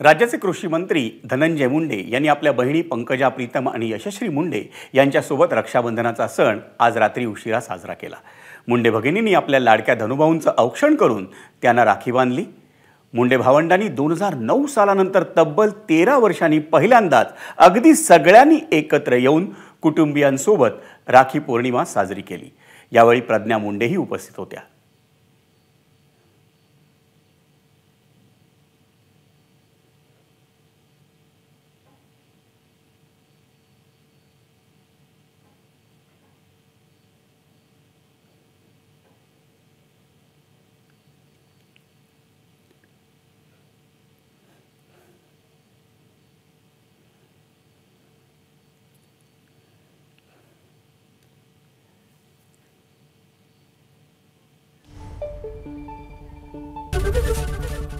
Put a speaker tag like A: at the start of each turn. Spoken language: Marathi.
A: राज्याचे कृषी मंत्री धनंजय मुंडे यांनी आपल्या बहिणी पंकजा प्रीतम आणि यशश्री मुंडे यांच्यासोबत रक्षाबंधनाचा सण आज रात्री उशिरा साजरा केला मुंडे भगिनींनी आपल्या लाडक्या धनुभाऊंचं औक्षण करून त्यांना राखी बांधली मुंडे भावंडांनी दोन हजार नऊ सालानंतर तब्बल तेरा वर्षांनी पहिल्यांदाच अगदी सगळ्यांनी एकत्र येऊन कुटुंबियांसोबत राखी पौर्णिमा साजरी केली यावेळी प्रज्ञा मुंडेही उपस्थित होत्या